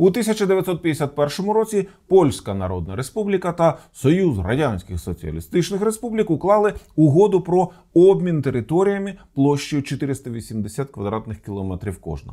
У 1951 році Польська Народна Республіка та Союз Радянських Соціалістичних Республік уклали угоду про обмін територіями площею 480 квадратних кілометрів кожна.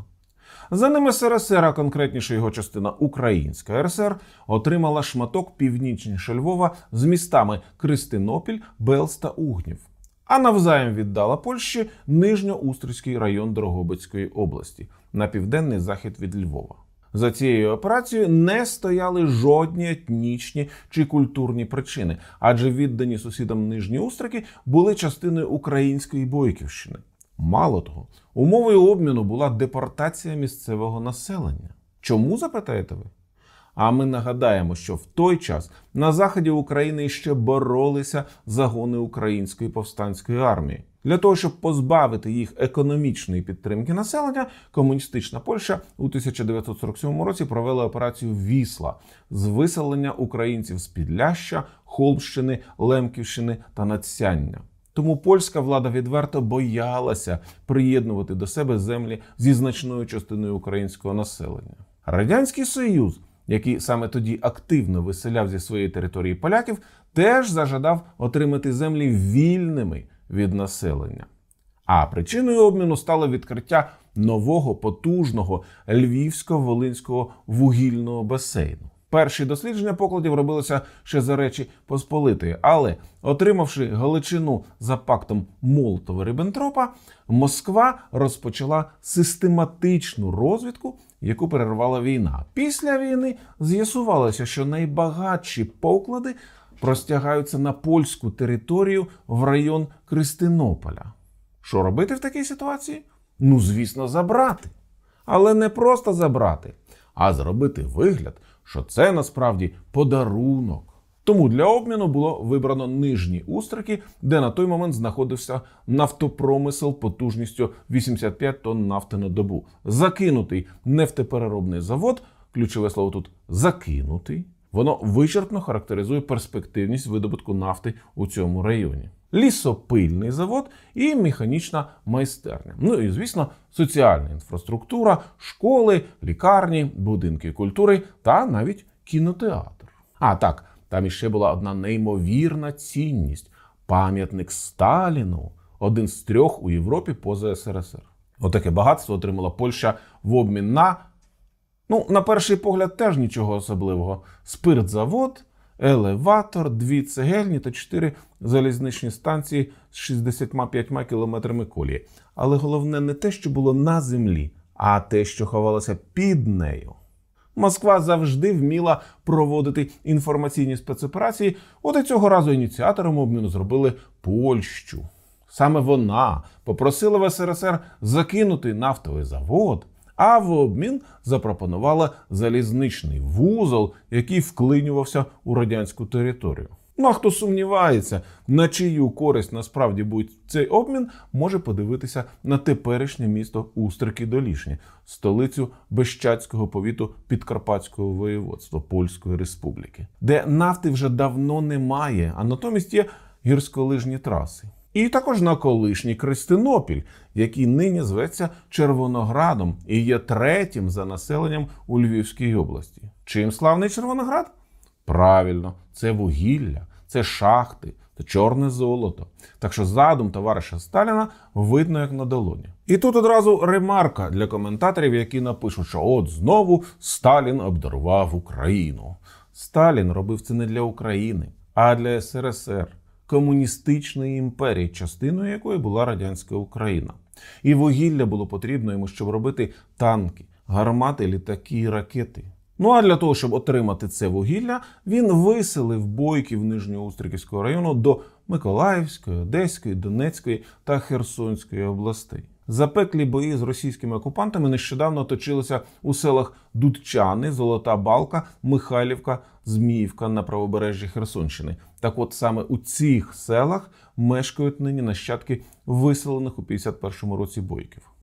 За ними СРСР, а конкретніше його частина Українська РСР, отримала шматок північніше Львова з містами Кристинопіль, Белс та Угнів. А навзаєм віддала Польщі Нижньоустрицький район Дрогобицької області на південний захід від Львова за цією операцією не стояли жодні етнічні чи культурні причини, адже віддані сусідам нижні устрики були частиною української бойківщини. Мало того, умовою обміну була депортація місцевого населення. Чому запитаєте ви? А ми нагадаємо, що в той час на заході України ще боролися загони української повстанської армії. Для того щоб позбавити їх економічної підтримки населення, комуністична Польща у 1947 році провела операцію Вісла з виселення українців з Підляща, Холмщини, Лемківщини та Надсяння. Тому польська влада відверто боялася приєднувати до себе землі зі значною частиною українського населення. Радянський Союз який саме тоді активно виселяв зі своєї території поляків, теж зажадав отримати землі вільними від населення. А причиною обміну стало відкриття нового потужного львівсько-волинського вугільного басейну. Перші дослідження покладів робилися ще за речі Посполитої, але отримавши Галичину за пактом Молотова Риббентропа, Москва розпочала систематичну розвідку, яку перервала війна. Після війни з'ясувалося, що найбагатші поклади простягаються на польську територію в район Кристинополя. Що робити в такій ситуації? Ну, звісно, забрати. Але не просто забрати, а зробити вигляд що це насправді подарунок. Тому для обміну було вибрано нижні устрики, де на той момент знаходився нафтопромисел потужністю 85 тонн нафти на добу. Закинутий нефтепереробний завод. Ключове слово тут закинутий. Воно вичерпно характеризує перспективність видобутку нафти у цьому районі. Лісопильний завод і механічна майстерня. Ну і звісно, соціальна інфраструктура, школи, лікарні, будинки культури та навіть кінотеатр. А так, там іще була одна неймовірна цінність: пам'ятник Сталіну, один з трьох у Європі поза СРСР. Отаке багатство отримала Польща в обмін на Ну, на перший погляд, теж нічого особливого. Спиртзавод, елеватор, дві цегельні та чотири залізничні станції з 65 кілометрами колії. Але головне не те, що було на землі, а те, що ховалося під нею. Москва завжди вміла проводити інформаційні спецоперації, от і цього разу ініціатором обміну зробили Польщу. Саме вона попросила в СРСР закинути нафтовий завод а в обмін запропонувала залізничний вузол, який вклинювався у радянську територію. Ну а хто сумнівається, на чию користь насправді буде цей обмін, може подивитися на теперішнє місто Устрики Долішні, столицю Бещацького повіту Підкарпатського воєводства Польської Республіки, де нафти вже давно немає, а натомість є гірськолижні траси і також на колишній Кристинопіль, який нині зветься Червоноградом і є третім за населенням у Львівській області. Чим славний Червоноград? Правильно, це вугілля, це шахти, це чорне золото. Так що задум товариша Сталіна видно як на долоні. І тут одразу ремарка для коментаторів, які напишуть, що от знову Сталін обдарував Україну. Сталін робив це не для України, а для СРСР комуністичної імперії, частиною якої була радянська Україна. І вугілля було потрібно йому, щоб робити танки, гармати, літаки і ракети. Ну а для того, щоб отримати це вугілля, він виселив бойків Нижньоустриківського району до Миколаївської, Одеської, Донецької та Херсонської областей. Запеклі бої з російськими окупантами нещодавно точилися у селах Дудчани, Золота Балка, Михайлівка, Зміївка на правобережжі Херсонщини. Так, от саме у цих селах мешкають нині нащадки виселених у 51-му році бойків.